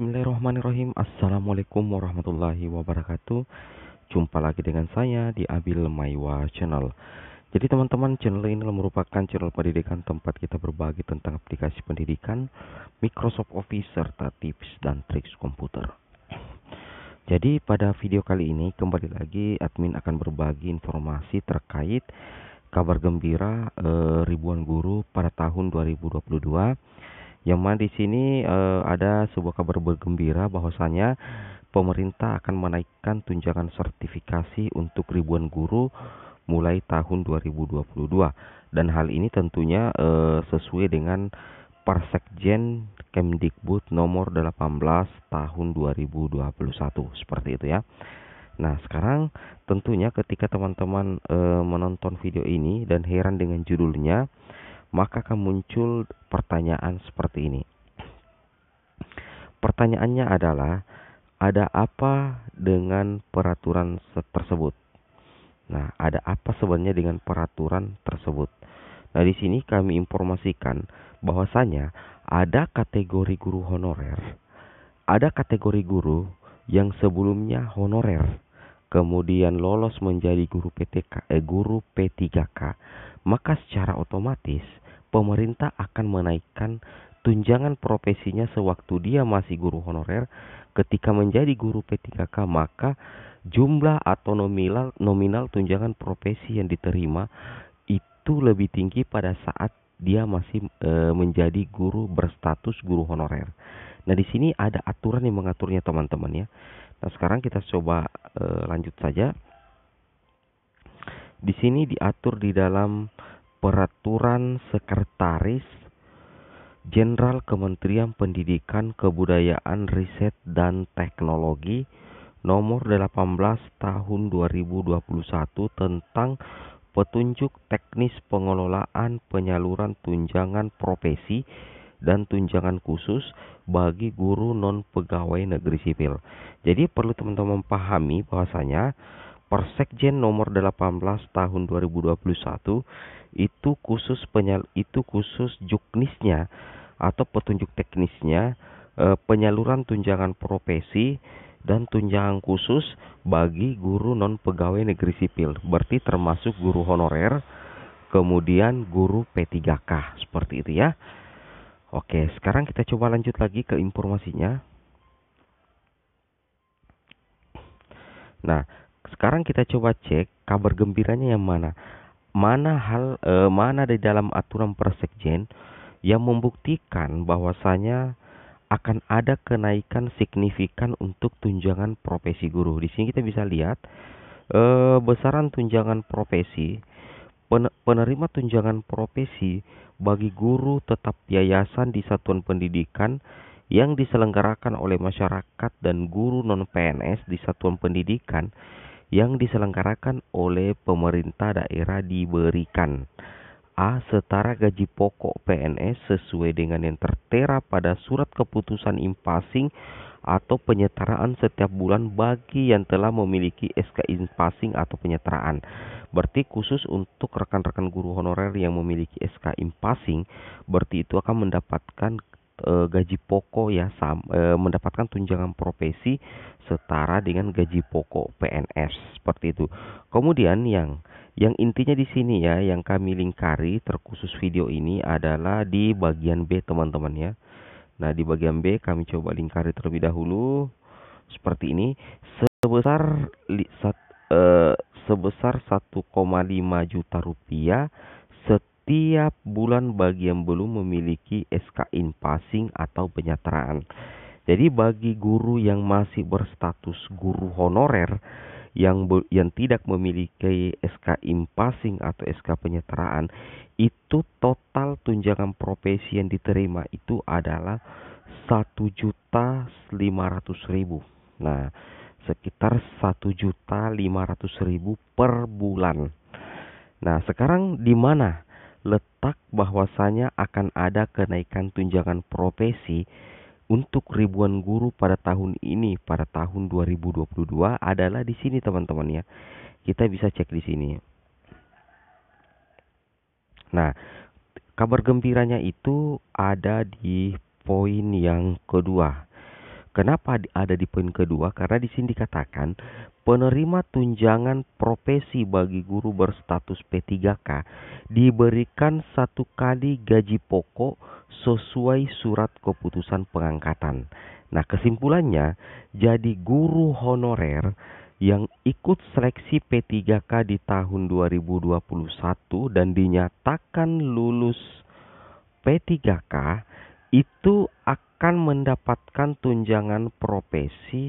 Bismillahirrahmanirrahim Assalamualaikum warahmatullahi wabarakatuh Jumpa lagi dengan saya di Abil Maiwa Channel Jadi teman-teman channel ini merupakan channel pendidikan tempat kita berbagi tentang aplikasi pendidikan Microsoft Office serta tips dan trik komputer Jadi pada video kali ini kembali lagi admin akan berbagi informasi terkait kabar gembira eh, ribuan guru pada tahun 2022 yang mana di sini uh, ada sebuah kabar bergembira bahwasanya pemerintah akan menaikkan tunjangan sertifikasi untuk ribuan guru mulai tahun 2022 dan hal ini tentunya uh, sesuai dengan Parsekjen Kemdikbud nomor 18 tahun 2021 seperti itu ya. Nah, sekarang tentunya ketika teman-teman e, menonton video ini dan heran dengan judulnya, maka akan muncul pertanyaan seperti ini. Pertanyaannya adalah, ada apa dengan peraturan tersebut? Nah, ada apa sebenarnya dengan peraturan tersebut? Nah, di sini kami informasikan bahwasanya ada kategori guru honorer, ada kategori guru yang sebelumnya honorer, kemudian lolos menjadi guru PTK, eh, guru P3K, maka secara otomatis pemerintah akan menaikkan tunjangan profesinya sewaktu dia masih guru honorer. Ketika menjadi guru P3K, maka jumlah atau nominal nominal tunjangan profesi yang diterima itu lebih tinggi pada saat dia masih e, menjadi guru berstatus guru honorer. Nah, di sini ada aturan yang mengaturnya teman-teman ya. Nah, sekarang kita coba e, lanjut saja. Di sini diatur di dalam Peraturan Sekretaris Jenderal Kementerian Pendidikan, Kebudayaan, Riset dan Teknologi Nomor 18 Tahun 2021 tentang petunjuk teknis pengelolaan penyaluran tunjangan profesi dan tunjangan khusus bagi guru non pegawai negeri sipil. Jadi perlu teman-teman pahami bahwasanya Persekjen nomor 18 tahun 2021 itu khusus penyal itu khusus juknisnya atau petunjuk teknisnya eh, penyaluran tunjangan profesi dan tunjangan khusus bagi guru non pegawai negeri sipil berarti termasuk guru honorer kemudian guru P3K seperti itu ya Oke sekarang kita coba lanjut lagi ke informasinya Nah sekarang kita coba cek kabar gembiranya yang mana mana hal eh, mana di dalam aturan persekjen yang membuktikan bahwasanya akan ada kenaikan signifikan untuk tunjangan profesi guru. Di sini kita bisa lihat eh, besaran tunjangan profesi penerima tunjangan profesi bagi guru tetap yayasan di satuan pendidikan yang diselenggarakan oleh masyarakat dan guru non PNS di satuan pendidikan yang diselenggarakan oleh pemerintah daerah diberikan A. Setara gaji pokok PNS sesuai dengan yang tertera pada surat keputusan impasing atau penyetaraan setiap bulan bagi yang telah memiliki SK impasing atau penyetaraan. Berarti khusus untuk rekan-rekan guru honorer yang memiliki SK impasing, berarti itu akan mendapatkan e, gaji pokok ya sam, e, mendapatkan tunjangan profesi setara dengan gaji pokok PNS seperti itu. Kemudian yang yang intinya di sini ya yang kami lingkari terkhusus video ini adalah di bagian B teman-teman ya. Nah, di bagian B kami coba lingkari terlebih dahulu seperti ini sebesar eh, sebesar 1,5 juta rupiah setiap bulan bagi yang belum memiliki SK in passing atau penyetaraan. Jadi bagi guru yang masih berstatus guru honorer yang yang tidak memiliki SK in passing atau SK penyetaraan itu total tunjangan profesi yang diterima itu adalah satu juta lima ratus ribu. Nah, sekitar satu juta lima ratus ribu per bulan. Nah, sekarang di mana letak bahwasanya akan ada kenaikan tunjangan profesi untuk ribuan guru pada tahun ini pada tahun 2022 adalah di sini teman-teman ya. Kita bisa cek di sini. Nah, kabar gembiranya itu ada di poin yang kedua. Kenapa ada di poin kedua? Karena di sini dikatakan penerima tunjangan profesi bagi guru berstatus P3K diberikan satu kali gaji pokok sesuai surat keputusan pengangkatan. Nah, kesimpulannya jadi guru honorer yang ikut seleksi P3K di tahun 2021 dan dinyatakan lulus P3K itu akan akan mendapatkan tunjangan profesi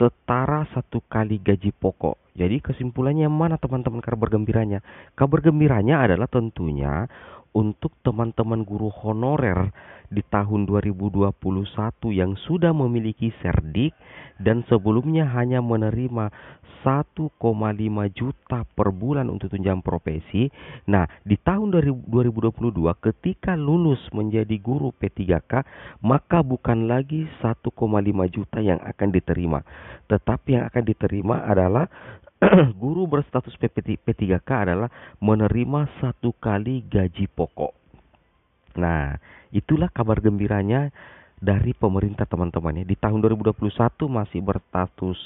setara satu kali gaji pokok. Jadi kesimpulannya mana teman-teman kabar gembiranya? Kabar gembiranya adalah tentunya untuk teman-teman guru honorer di tahun 2021 yang sudah memiliki serdik dan sebelumnya hanya menerima 1,5 juta per bulan untuk tunjangan profesi. Nah, di tahun 2022 ketika lulus menjadi guru P3K, maka bukan lagi 1,5 juta yang akan diterima, tetapi yang akan diterima adalah guru berstatus P3K adalah menerima satu kali gaji pokok. Nah, itulah kabar gembiranya dari pemerintah teman temannya Di tahun 2021 masih berstatus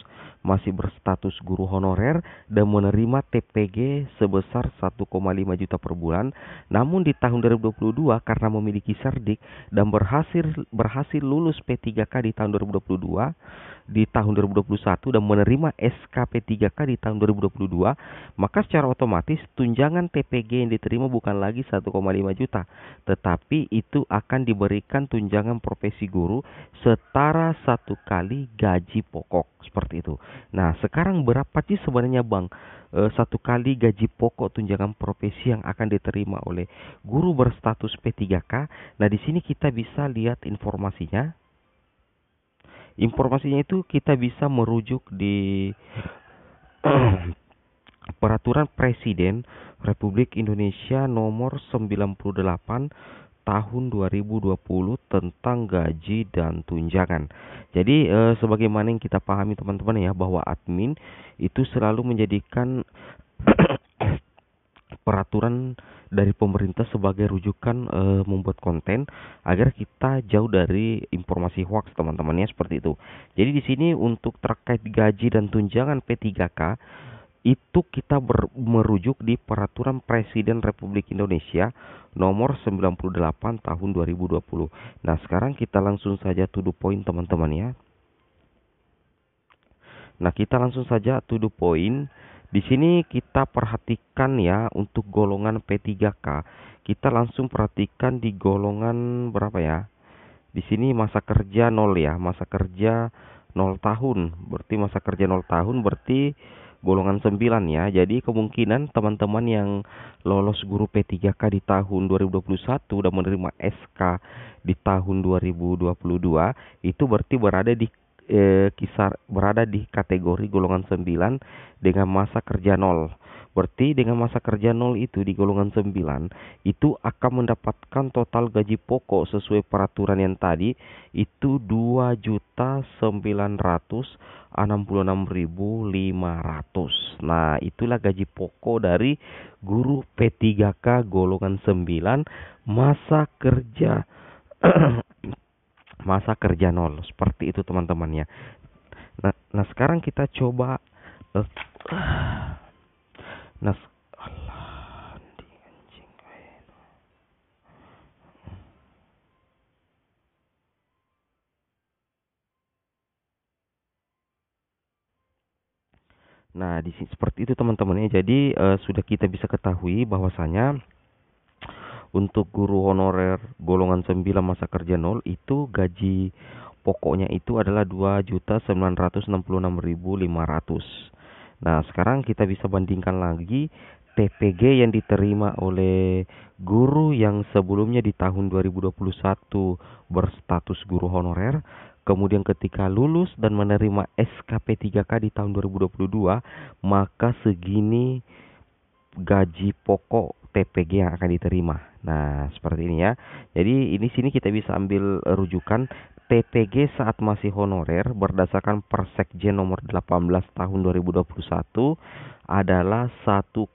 masih berstatus guru honorer dan menerima TPG sebesar 1,5 juta per bulan. Namun di tahun 2022 karena memiliki serdik dan berhasil berhasil lulus P3K di tahun 2022 di tahun 2021 dan menerima SKP 3K di tahun 2022, maka secara otomatis tunjangan TPG yang diterima bukan lagi 1,5 juta, tetapi itu akan diberikan tunjangan profesi guru setara satu kali gaji pokok seperti itu. Nah, sekarang berapa sih sebenarnya Bang e, satu kali gaji pokok tunjangan profesi yang akan diterima oleh guru berstatus P3K? Nah, di sini kita bisa lihat informasinya informasinya itu kita bisa merujuk di Peraturan Presiden Republik Indonesia nomor 98 tahun 2020 tentang gaji dan tunjangan. Jadi e, sebagaimana yang kita pahami teman-teman ya bahwa admin itu selalu menjadikan peraturan dari pemerintah sebagai rujukan e, membuat konten agar kita jauh dari informasi hoax teman-temannya seperti itu. Jadi di sini untuk terkait gaji dan tunjangan P3K itu kita ber, merujuk di Peraturan Presiden Republik Indonesia nomor 98 tahun 2020. Nah, sekarang kita langsung saja tuduh poin teman-teman ya. Nah, kita langsung saja tuduh poin di sini kita perhatikan ya untuk golongan P3K. Kita langsung perhatikan di golongan berapa ya? Di sini masa kerja 0 ya, masa kerja 0 tahun. Berarti masa kerja 0 tahun berarti golongan 9 ya. Jadi kemungkinan teman-teman yang lolos guru P3K di tahun 2021 dan menerima SK di tahun 2022 itu berarti berada di eh, kisar berada di kategori golongan 9 dengan masa kerja nol. Berarti dengan masa kerja nol itu di golongan 9 itu akan mendapatkan total gaji pokok sesuai peraturan yang tadi itu 2.966.500. Nah, itulah gaji pokok dari guru P3K golongan 9 masa kerja eh, masa kerja nol seperti itu teman-temannya nah, nah sekarang kita coba eh, nah, nah di sini seperti itu teman-temannya. Jadi uh, sudah kita bisa ketahui bahwasanya untuk guru honorer golongan 9 masa kerja nol itu gaji pokoknya itu adalah 2.966.500. Nah, sekarang kita bisa bandingkan lagi TPG yang diterima oleh guru yang sebelumnya di tahun 2021 berstatus guru honorer kemudian ketika lulus dan menerima SKP 3K di tahun 2022, maka segini gaji pokok TPG yang akan diterima. Nah, seperti ini ya. Jadi ini sini kita bisa ambil rujukan TPG saat masih honorer berdasarkan Persekjen nomor 18 tahun 2021 adalah 1,5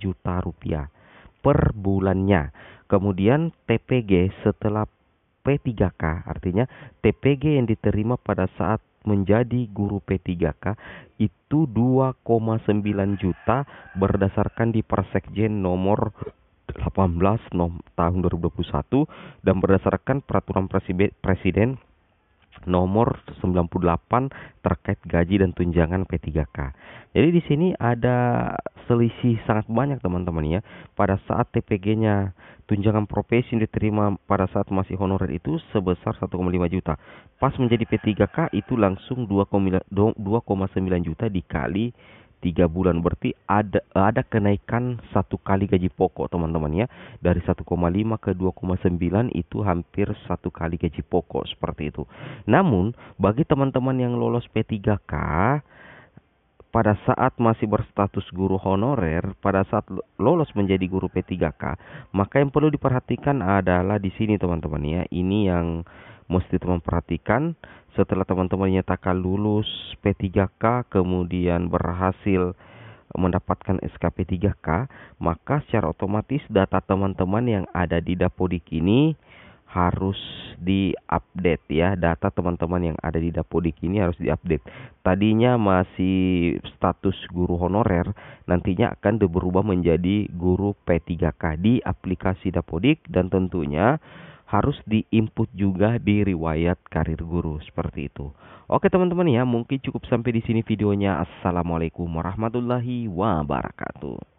juta rupiah per bulannya. Kemudian TPG setelah P3K artinya TPG yang diterima pada saat menjadi guru P3K itu 2,9 juta berdasarkan di Persekjen nomor 18 nom, tahun 2021 dan berdasarkan peraturan presiden, presiden nomor 98 terkait gaji dan tunjangan P3K. Jadi di sini ada selisih sangat banyak teman-teman ya. Pada saat TPG-nya tunjangan profesi yang diterima pada saat masih honorer itu sebesar 1,5 juta. Pas menjadi P3K itu langsung 2,9 juta dikali tiga bulan berarti ada ada kenaikan satu kali gaji pokok teman-teman ya dari 1,5 ke 2,9 itu hampir satu kali gaji pokok seperti itu. Namun bagi teman-teman yang lolos P3K pada saat masih berstatus guru honorer, pada saat lolos menjadi guru P3K, maka yang perlu diperhatikan adalah di sini teman-teman ya. Ini yang mesti teman perhatikan setelah teman-teman takal lulus P3K kemudian berhasil mendapatkan SKP 3K, maka secara otomatis data teman-teman yang ada di Dapodik ini harus diupdate ya. Data teman-teman yang ada di Dapodik ini harus diupdate. Tadinya masih status guru honorer, nantinya akan berubah menjadi guru P3K di aplikasi Dapodik dan tentunya harus diinput juga di riwayat karir guru seperti itu. Oke teman-teman ya, mungkin cukup sampai di sini videonya. Assalamualaikum warahmatullahi wabarakatuh.